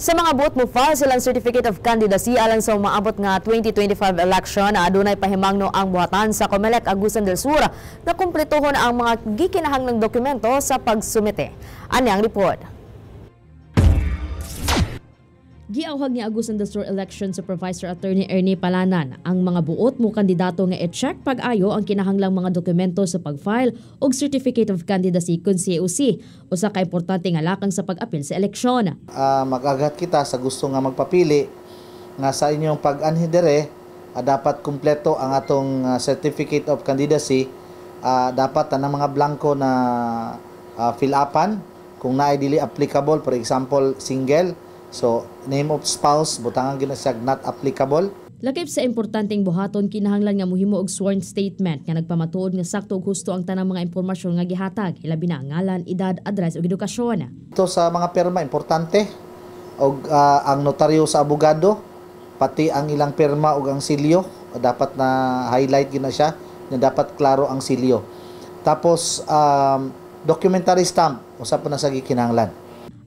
Sa mga booth mo file silang Certificate of Candidacy alang sa umaabot nga 2025 election na adunay pahimangno ang buhatan sa Comelec Agusan del Sur na kumpletohon ang mga gikinahang ng dokumento sa pagsumite. Ani ang report. Giawhag ni Agus ng Dasur Election Supervisor Attorney Ernie Palanan ang mga buot mo kandidato nga e-check pag-ayo ang kinahanglang mga dokumento sa pag-file og Certificate of Candidacy kun COC usa ka importante nga lakang sa pag-apil sa eleksyon. Uh, magagat kita sa gusto nga magpapili nga sa inyong pag-anhi dere uh, ah, dapat kumpleto ang atong uh, Certificate of Candidacy uh, dapat tanang mga blanco na uh, fill upan kung naay dili applicable for example single So, name of spouse, butangan ginasag not applicable. Lakip sa importanteng buhaton kinahanglan nga muhimo og sworn statement nga nagpamatuod nga sakto ug husto ang tanang mga impormasyon nga gihatag, ilabi na ang ngalan, edad, address ug edukasyon. Ito sa mga perma importante og uh, ang notaryo sa abogado pati ang ilang pirma ug ang silyo dapat na highlight gyud na siya na dapat klaro ang silyo. Tapos um, documentary stamp usap na sa gikinahanglan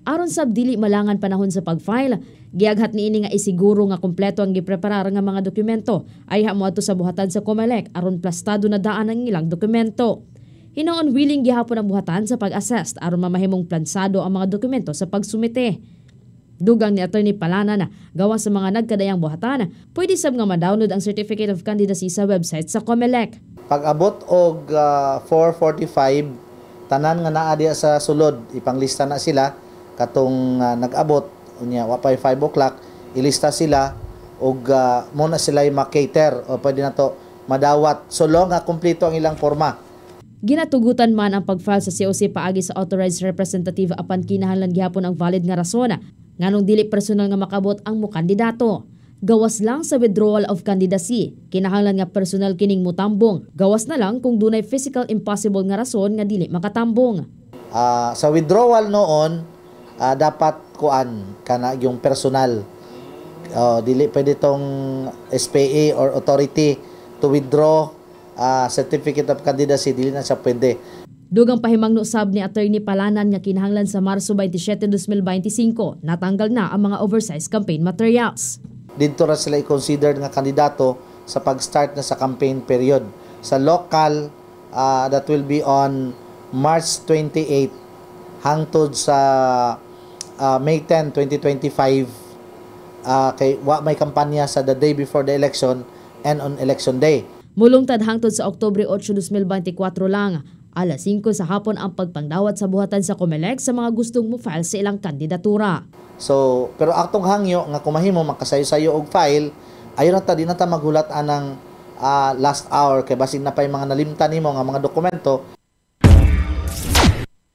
aron sab dili malangan panahon sa pagfile giaghat ini nga isiguro nga kompleto ang gipreparar nga mga dokumento ay hamo ato sa buhatan sa COMELEC aron plastado na daan ang ilang dokumento Hinaon willing gihapon ang buhatan sa pag-assess aron mamahimong plansado ang mga dokumento sa pagsumite. Dugang ni Attorney Palana na gawa sa mga nagkadayang buhatan, pwede sab nga ma-download ang Certificate of Candidacy sa website sa COMELEC. Pag-abot og uh, ah, 445 tanan nga naa diya sa sulod ipanglista na sila katong uh, nag-abot unya wa pay 5 o'clock ilista sila og uh, ah, mo na sila makater o pwede na to madawat so long nga kumpleto ang ilang forma Ginatugutan man ang pagfile sa COC paagi sa authorized representative apan kinahanglan gihapon ang valid nga rason nganong dili personal nga makabot ang mo kandidato gawas lang sa withdrawal of candidacy. Kinahanglan nga personal kining mutambong. Gawas na lang kung dunay physical impossible nga rason nga dili makatambong. Uh, sa withdrawal noon, uh, dapat kuan kana yung personal oh, dili pwede tong SPA or authority to withdraw uh, certificate of candidacy dili na siya pwede Dugang pahimangno sab ni attorney Palanan nga kinahanglan sa Marso 27, 2025 natanggal na ang mga oversized campaign materials. Dito ra sila i-consider nga kandidato sa pag-start na sa campaign period. Sa local uh, that will be on March 28 hangtod sa uh, May 10, 2025 uh, kay wa may kampanya sa the day before the election and on election day. Mulungtad hangtod sa Oktubre 8, 2024 lang alas 5 sa hapon ang pagpangdawat sa buhatan sa COMELEC sa mga gustong mo-file sa ilang kandidatura. So, pero aktong hangyo nga kumahimo makasayo-sayo og file, ayon ta di na ta maghulat anang uh, ah, last hour kay basin na pay mga nalimtan nimo nga mga dokumento.